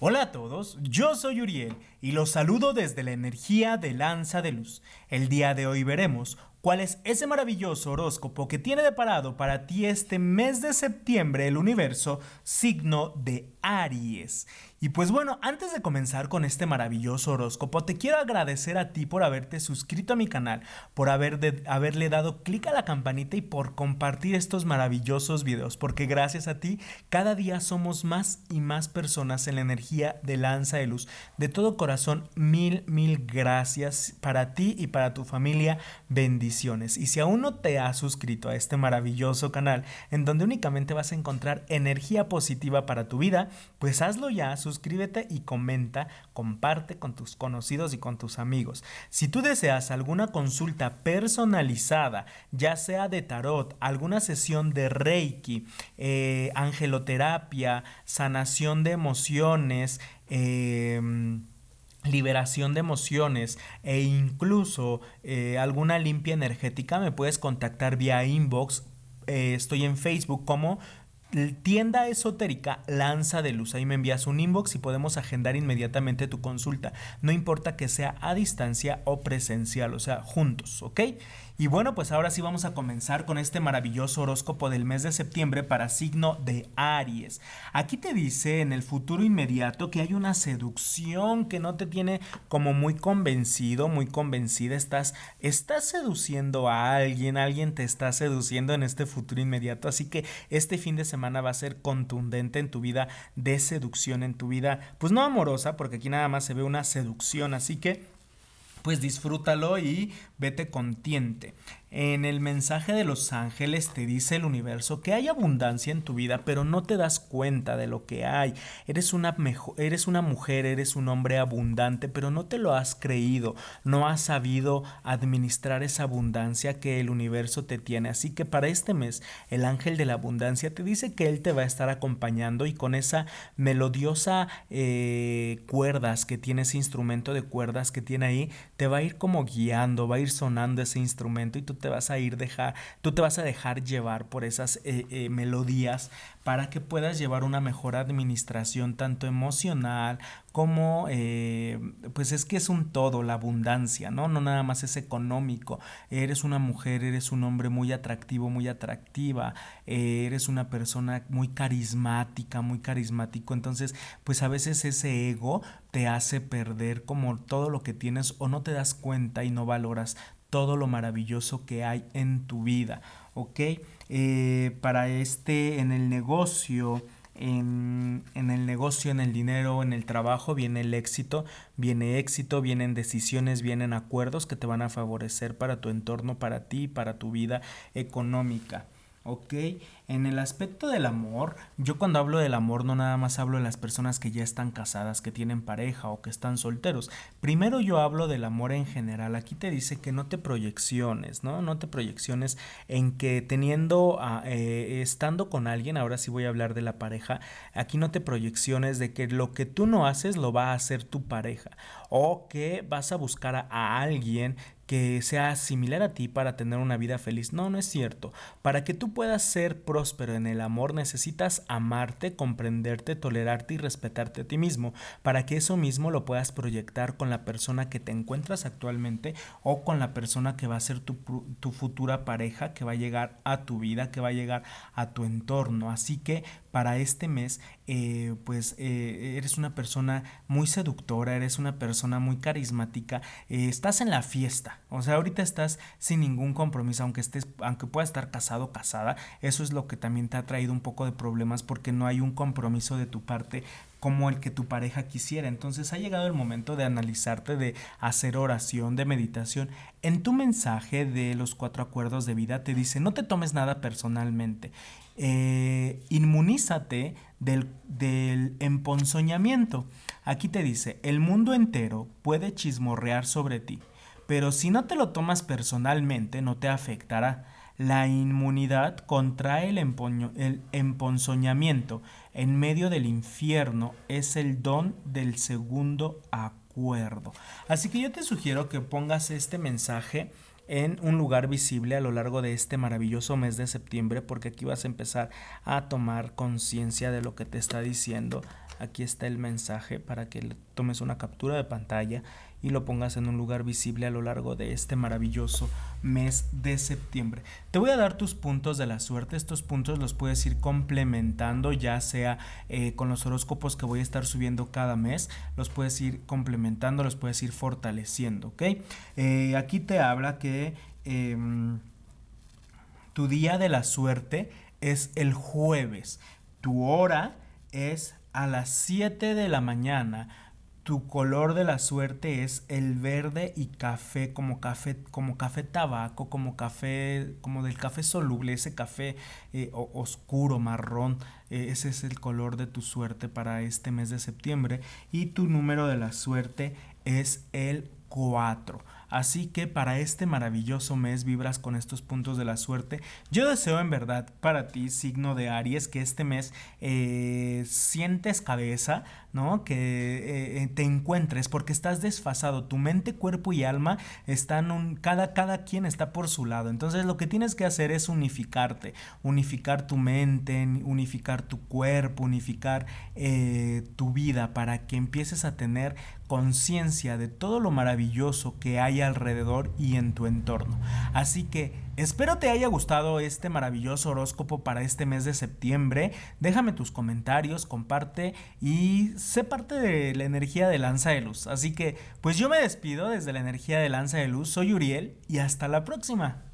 Hola a todos, yo soy Uriel y los saludo desde la energía de Lanza de Luz. El día de hoy veremos cuál es ese maravilloso horóscopo que tiene deparado para ti este mes de septiembre el universo signo de Aries. Y pues bueno, antes de comenzar con este maravilloso horóscopo, te quiero agradecer a ti por haberte suscrito a mi canal, por haber haberle dado clic a la campanita y por compartir estos maravillosos videos, porque gracias a ti cada día somos más y más personas en la energía de lanza de luz. De todo corazón, mil, mil gracias para ti y para tu familia. Bendito. Y si aún no te has suscrito a este maravilloso canal, en donde únicamente vas a encontrar energía positiva para tu vida, pues hazlo ya, suscríbete y comenta, comparte con tus conocidos y con tus amigos. Si tú deseas alguna consulta personalizada, ya sea de tarot, alguna sesión de reiki, eh, angeloterapia, sanación de emociones, eh, liberación de emociones e incluso eh, alguna limpia energética, me puedes contactar vía inbox. Eh, estoy en Facebook como Tienda Esotérica lanza de luz. Ahí me envías un inbox y podemos agendar inmediatamente tu consulta. No importa que sea a distancia o presencial, o sea, juntos, ¿ok? Y bueno, pues ahora sí vamos a comenzar con este maravilloso horóscopo del mes de septiembre para signo de Aries. Aquí te dice en el futuro inmediato que hay una seducción que no te tiene como muy convencido, muy convencida. Estás, estás seduciendo a alguien, alguien te está seduciendo en este futuro inmediato. Así que este fin de semana va a ser contundente en tu vida de seducción, en tu vida, pues no amorosa, porque aquí nada más se ve una seducción, así que pues disfrútalo y vete contiente. En el mensaje de los ángeles te dice el universo que hay abundancia en tu vida, pero no te das cuenta de lo que hay. Eres una, eres una mujer, eres un hombre abundante, pero no te lo has creído, no has sabido administrar esa abundancia que el universo te tiene. Así que para este mes, el ángel de la abundancia te dice que él te va a estar acompañando y con esa melodiosa eh, cuerdas que tiene ese instrumento de cuerdas que tiene ahí, te va a ir como guiando, va a ir sonando ese instrumento y tú te vas a ir dejar, tú te vas a dejar llevar por esas eh, eh, melodías para que puedas llevar una mejor administración tanto emocional como eh, pues es que es un todo la abundancia no no nada más es económico eres una mujer eres un hombre muy atractivo muy atractiva eres una persona muy carismática muy carismático entonces pues a veces ese ego te hace perder como todo lo que tienes o no te das cuenta y no valoras todo lo maravilloso que hay en tu vida, ¿ok? Eh, para este, en el negocio, en, en, el negocio, en el dinero, en el trabajo, viene el éxito, viene éxito, vienen decisiones, vienen acuerdos que te van a favorecer para tu entorno, para ti, para tu vida económica. Ok, en el aspecto del amor, yo cuando hablo del amor no nada más hablo de las personas que ya están casadas, que tienen pareja o que están solteros. Primero yo hablo del amor en general. Aquí te dice que no te proyecciones, ¿no? No te proyecciones en que teniendo, ah, eh, estando con alguien, ahora sí voy a hablar de la pareja, aquí no te proyecciones de que lo que tú no haces lo va a hacer tu pareja o que vas a buscar a alguien que sea similar a ti para tener una vida feliz. No, no es cierto. Para que tú puedas ser próspero en el amor necesitas amarte, comprenderte, tolerarte y respetarte a ti mismo, para que eso mismo lo puedas proyectar con la persona que te encuentras actualmente o con la persona que va a ser tu, futura pareja, que va a llegar a tu vida, que va a llegar a tu entorno. Así que para este mes, eh, pues eh, eres una persona muy seductora, eres una persona muy carismática, eh, estás en la fiesta o sea, ahorita estás sin ningún compromiso, aunque estés, aunque puedas estar casado o casada, eso es lo que también te ha traído un poco de problemas porque no hay un compromiso de tu parte como el que tu pareja quisiera. Entonces ha llegado el momento de analizarte, de hacer oración, de meditación. En tu mensaje de los cuatro acuerdos de vida te dice, no te tomes nada personalmente. Eh, inmunízate del, del emponzoñamiento. Aquí te dice, el mundo entero puede chismorrear sobre ti pero si no te lo tomas personalmente, no te afectará. La inmunidad contra el, empoño, el emponzoñamiento en medio del infierno es el don del segundo acuerdo. Así que yo te sugiero que pongas este mensaje en un lugar visible a lo largo de este maravilloso mes de septiembre porque aquí vas a empezar a tomar conciencia de lo que te está diciendo. Aquí está el mensaje para que tomes una captura de pantalla y lo pongas en un lugar visible a lo largo de este maravilloso mes de septiembre. Te voy a dar tus puntos de la suerte. Estos puntos los puedes ir complementando, ya sea eh, con los horóscopos que voy a estar subiendo cada mes. Los puedes ir complementando, los puedes ir fortaleciendo, ¿ok? Eh, aquí te habla que em, tu día de la suerte es el jueves. Tu hora es a las 7 de la mañana tu color de la suerte es el verde y café, como café, como café tabaco, como café, como del café soluble, ese café eh, oscuro, marrón. Eh, ese es el color de tu suerte para este mes de septiembre. Y tu número de la suerte es el 4. Así que para este maravilloso mes vibras con estos puntos de la suerte. Yo deseo en verdad para ti, signo de Aries, que este mes eh, sientes cabeza, ¿no? Que eh, eh, te encuentres porque estás desfasado. Tu mente, cuerpo y alma están cada, cada quien está por su lado. Entonces lo que tienes que hacer es unificarte, unificar tu mente, unificar tu cuerpo, unificar tu vida para que empieces a tener conciencia de todo lo maravilloso que hay alrededor y en tu entorno. Así que espero te haya gustado este maravilloso horóscopo para este mes de septiembre. Déjame tus comentarios, comparte y sé parte de la energía de Lanza de Luz. Así que pues yo me despido desde la energía de Lanza de Luz. Soy Uriel y hasta la próxima.